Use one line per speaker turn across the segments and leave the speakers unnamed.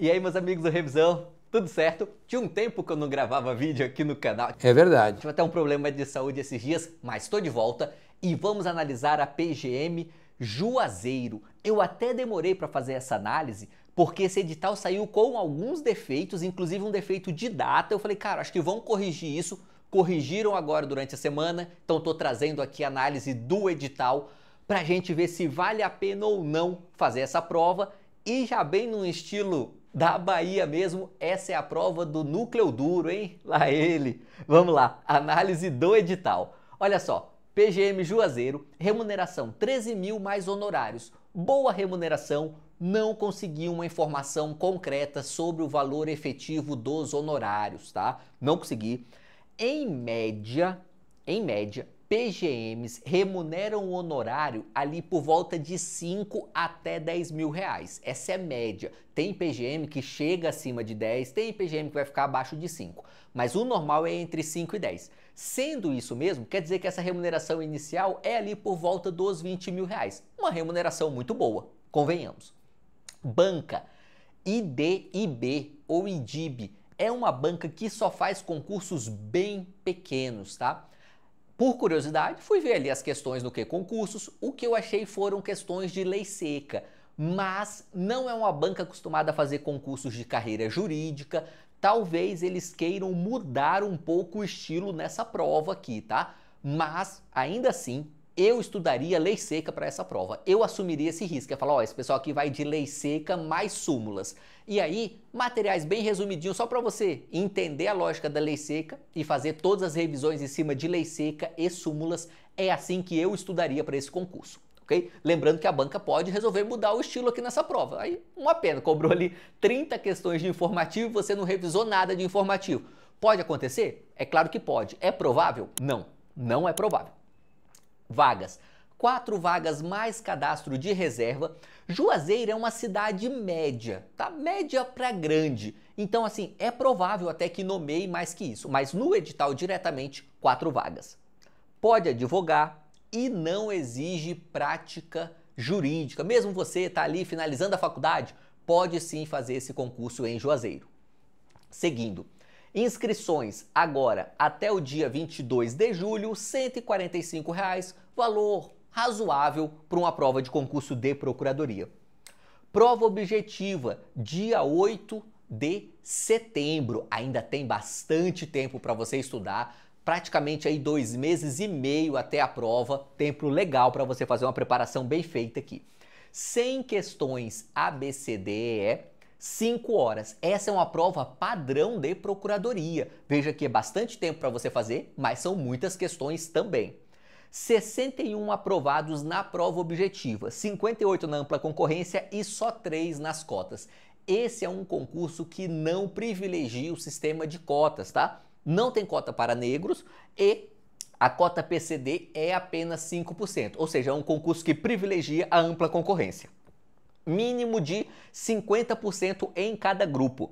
E aí, meus amigos da revisão, tudo certo? Tinha um tempo que eu não gravava vídeo aqui no canal. É verdade. Tive até um problema de saúde esses dias, mas estou de volta e vamos analisar a PGM Juazeiro. Eu até demorei para fazer essa análise porque esse edital saiu com alguns defeitos, inclusive um defeito de data. Eu falei, cara, acho que vão corrigir isso. Corrigiram agora durante a semana, então estou trazendo aqui a análise do edital para a gente ver se vale a pena ou não fazer essa prova e já bem no estilo da Bahia mesmo, essa é a prova do núcleo duro, hein? Lá ele. Vamos lá, análise do edital. Olha só, PGM Juazeiro, remuneração 13 mil mais honorários. Boa remuneração, não consegui uma informação concreta sobre o valor efetivo dos honorários, tá? Não consegui. Em média, em média, PGMs remuneram o honorário ali por volta de 5 até 10 mil reais. Essa é média. Tem PGM que chega acima de 10, tem PGM que vai ficar abaixo de 5. Mas o normal é entre 5 e 10. Sendo isso mesmo, quer dizer que essa remuneração inicial é ali por volta dos 20 mil reais. Uma remuneração muito boa, convenhamos. Banca IDIB ou IDIB é uma banca que só faz concursos bem pequenos, tá? Por curiosidade, fui ver ali as questões do que concursos. O que eu achei foram questões de lei seca, mas não é uma banca acostumada a fazer concursos de carreira jurídica. Talvez eles queiram mudar um pouco o estilo nessa prova aqui, tá? Mas ainda assim, eu estudaria lei seca para essa prova. Eu assumiria esse risco. Ia falar, ó, esse pessoal aqui vai de lei seca mais súmulas. E aí, materiais bem resumidinhos só para você entender a lógica da lei seca e fazer todas as revisões em cima de lei seca e súmulas. É assim que eu estudaria para esse concurso. Okay? Lembrando que a banca pode resolver mudar o estilo aqui nessa prova. Aí, uma pena, cobrou ali 30 questões de informativo e você não revisou nada de informativo. Pode acontecer? É claro que pode. É provável? Não, não é provável vagas. Quatro vagas mais cadastro de reserva. Juazeiro é uma cidade média, tá? Média para grande. Então, assim, é provável até que nomeie mais que isso, mas no edital diretamente, quatro vagas. Pode advogar e não exige prática jurídica. Mesmo você tá ali finalizando a faculdade, pode sim fazer esse concurso em Juazeiro. Seguindo, Inscrições agora até o dia 22 de julho, R$ 145, reais, valor razoável para uma prova de concurso de procuradoria. Prova objetiva, dia 8 de setembro. Ainda tem bastante tempo para você estudar, praticamente aí dois meses e meio até a prova, tempo legal para você fazer uma preparação bem feita aqui. 100 questões ABCDE 5 horas. Essa é uma prova padrão de procuradoria. Veja que é bastante tempo para você fazer, mas são muitas questões também. 61 aprovados na prova objetiva, 58 na ampla concorrência e só 3 nas cotas. Esse é um concurso que não privilegia o sistema de cotas, tá? Não tem cota para negros e a cota PCD é apenas 5%, ou seja, é um concurso que privilegia a ampla concorrência mínimo de 50% em cada grupo.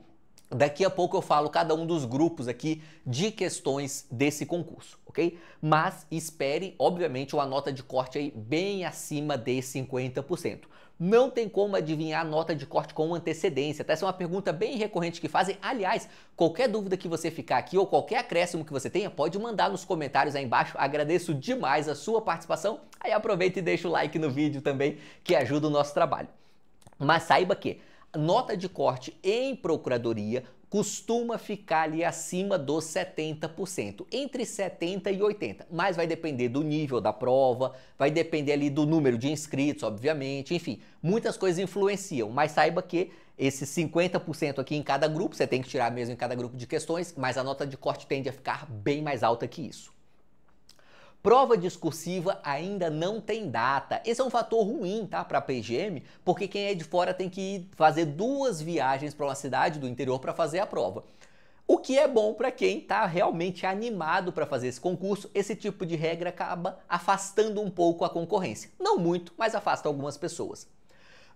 Daqui a pouco eu falo cada um dos grupos aqui de questões desse concurso, ok? Mas espere, obviamente, uma nota de corte aí bem acima de 50%. Não tem como adivinhar a nota de corte com antecedência. Tá? Essa é uma pergunta bem recorrente que fazem. Aliás, qualquer dúvida que você ficar aqui ou qualquer acréscimo que você tenha, pode mandar nos comentários aí embaixo. Agradeço demais a sua participação. Aí aproveita e deixa o like no vídeo também, que ajuda o nosso trabalho. Mas saiba que nota de corte em procuradoria costuma ficar ali acima dos 70%, entre 70 e 80, mas vai depender do nível da prova, vai depender ali do número de inscritos, obviamente, enfim, muitas coisas influenciam, mas saiba que esses 50% aqui em cada grupo, você tem que tirar mesmo em cada grupo de questões, mas a nota de corte tende a ficar bem mais alta que isso. Prova discursiva ainda não tem data. Esse é um fator ruim, tá, para a PGM, porque quem é de fora tem que fazer duas viagens para uma cidade do interior para fazer a prova. O que é bom para quem está realmente animado para fazer esse concurso, esse tipo de regra acaba afastando um pouco a concorrência. Não muito, mas afasta algumas pessoas.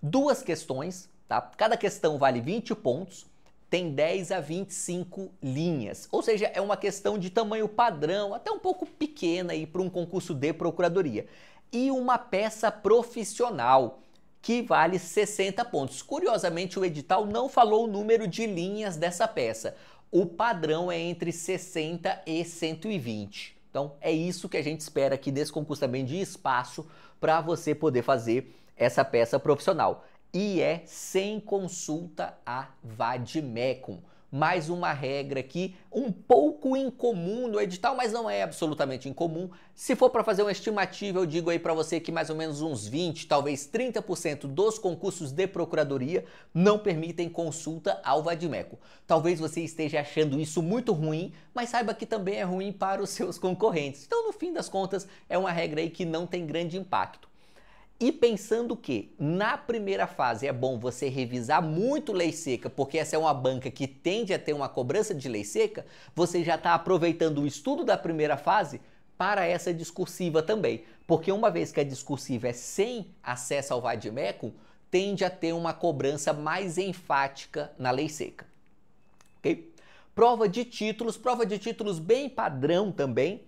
Duas questões, tá? Cada questão vale 20 pontos tem 10 a 25 linhas. Ou seja, é uma questão de tamanho padrão, até um pouco pequena aí para um concurso de procuradoria. E uma peça profissional que vale 60 pontos. Curiosamente, o edital não falou o número de linhas dessa peça. O padrão é entre 60 e 120. Então, é isso que a gente espera aqui nesse concurso também de espaço para você poder fazer essa peça profissional e é sem consulta a Vadmecum. Mais uma regra aqui, um pouco incomum no edital, mas não é absolutamente incomum. Se for para fazer uma estimativa, eu digo aí para você que mais ou menos uns 20, talvez 30% dos concursos de procuradoria não permitem consulta ao Vadmeco. Talvez você esteja achando isso muito ruim, mas saiba que também é ruim para os seus concorrentes. Então, no fim das contas, é uma regra aí que não tem grande impacto. E pensando que na primeira fase é bom você revisar muito lei seca, porque essa é uma banca que tende a ter uma cobrança de lei seca, você já está aproveitando o estudo da primeira fase para essa discursiva também. Porque uma vez que a discursiva é sem acesso ao vademecum, tende a ter uma cobrança mais enfática na lei seca. Ok? Prova de títulos, prova de títulos bem padrão também.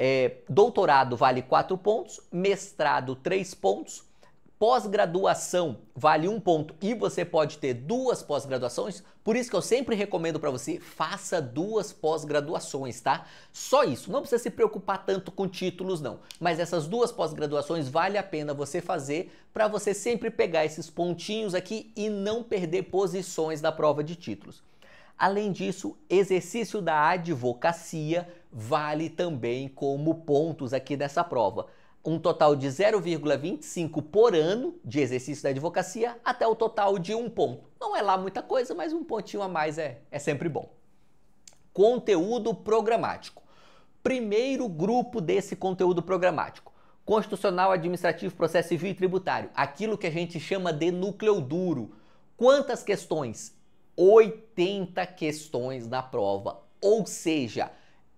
É, doutorado vale 4 pontos, mestrado 3 pontos, pós-graduação vale 1 ponto e você pode ter duas pós-graduações. Por isso que eu sempre recomendo para você, faça duas pós-graduações, tá? Só isso, não precisa se preocupar tanto com títulos não, mas essas duas pós-graduações vale a pena você fazer para você sempre pegar esses pontinhos aqui e não perder posições da prova de títulos. Além disso, exercício da advocacia vale também como pontos aqui dessa prova. Um total de 0,25 por ano de exercício da advocacia até o total de um ponto. Não é lá muita coisa, mas um pontinho a mais é, é sempre bom. Conteúdo programático. Primeiro grupo desse conteúdo programático constitucional, administrativo, processo civil e tributário, aquilo que a gente chama de núcleo duro. Quantas questões? 80 questões na prova. Ou seja,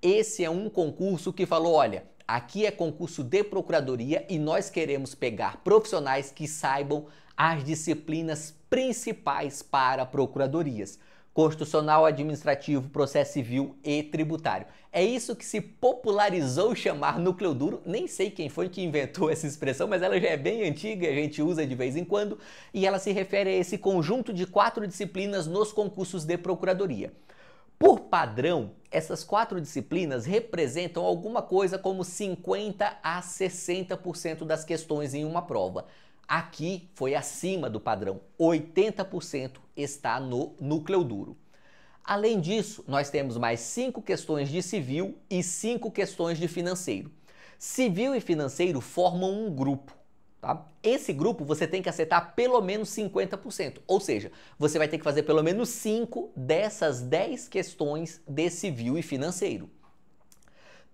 esse é um concurso que falou: olha, aqui é concurso de procuradoria e nós queremos pegar profissionais que saibam as disciplinas principais para procuradorias constitucional, administrativo, processo civil e tributário. É isso que se popularizou chamar núcleo duro. Nem sei quem foi que inventou essa expressão, mas ela já é bem antiga, a gente usa de vez em quando, e ela se refere a esse conjunto de quatro disciplinas nos concursos de procuradoria. Por padrão, essas quatro disciplinas representam alguma coisa como 50 a 60% das questões em uma prova. Aqui foi acima do padrão, 80% está no núcleo duro. Além disso, nós temos mais cinco questões de civil e cinco questões de financeiro. Civil e financeiro formam um grupo. Tá? Esse grupo você tem que acertar pelo menos 50%, ou seja, você vai ter que fazer pelo menos 5 dessas 10 questões de civil e financeiro.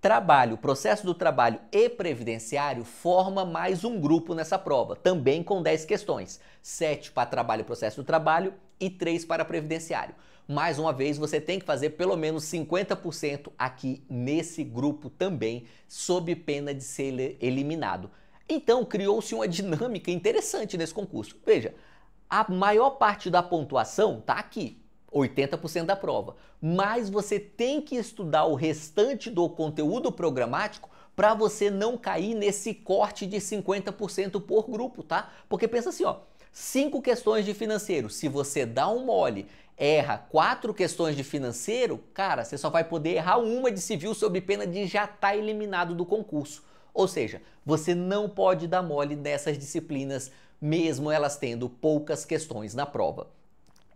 Trabalho, processo do trabalho e previdenciário forma mais um grupo nessa prova, também com 10 questões. 7 para trabalho e processo do trabalho e 3 para previdenciário. Mais uma vez, você tem que fazer pelo menos 50% aqui nesse grupo também, sob pena de ser eliminado. Então, criou-se uma dinâmica interessante nesse concurso. Veja, a maior parte da pontuação está aqui, 80% da prova. Mas você tem que estudar o restante do conteúdo programático para você não cair nesse corte de 50% por grupo, tá? Porque pensa assim, ó, cinco questões de financeiro. Se você dá um mole, erra quatro questões de financeiro, cara, você só vai poder errar uma de civil sob pena de já estar tá eliminado do concurso. Ou seja, você não pode dar mole nessas disciplinas, mesmo elas tendo poucas questões na prova.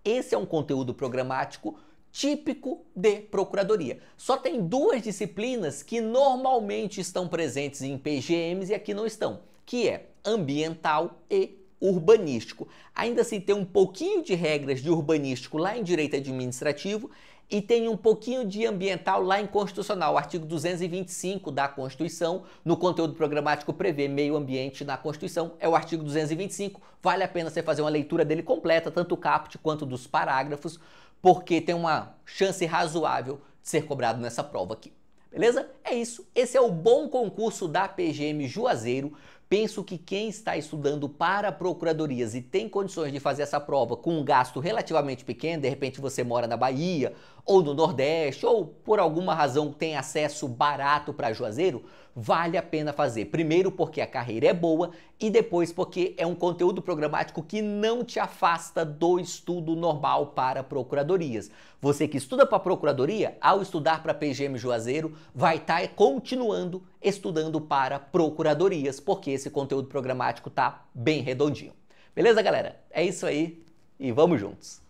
Esse é um conteúdo programático típico de procuradoria. Só tem duas disciplinas que normalmente estão presentes em PGMs e aqui não estão, que é ambiental e urbanístico. Ainda assim tem um pouquinho de regras de urbanístico lá em direito administrativo e tem um pouquinho de ambiental lá em constitucional. O artigo 225 da Constituição, no conteúdo programático prevê meio ambiente na Constituição, é o artigo 225. Vale a pena você fazer uma leitura dele completa, tanto o caput quanto dos parágrafos, porque tem uma chance razoável de ser cobrado nessa prova aqui. Beleza? É isso. Esse é o bom concurso da PGM Juazeiro. Penso que quem está estudando para procuradorias e tem condições de fazer essa prova com um gasto relativamente pequeno, de repente você mora na Bahia ou do Nordeste, ou por alguma razão tem acesso barato para Juazeiro, vale a pena fazer. Primeiro porque a carreira é boa e depois porque é um conteúdo programático que não te afasta do estudo normal para procuradorias. Você que estuda para procuradoria, ao estudar para PGM Juazeiro, vai estar tá continuando estudando para procuradorias, porque esse conteúdo programático tá bem redondinho. Beleza, galera? É isso aí e vamos juntos.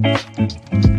Música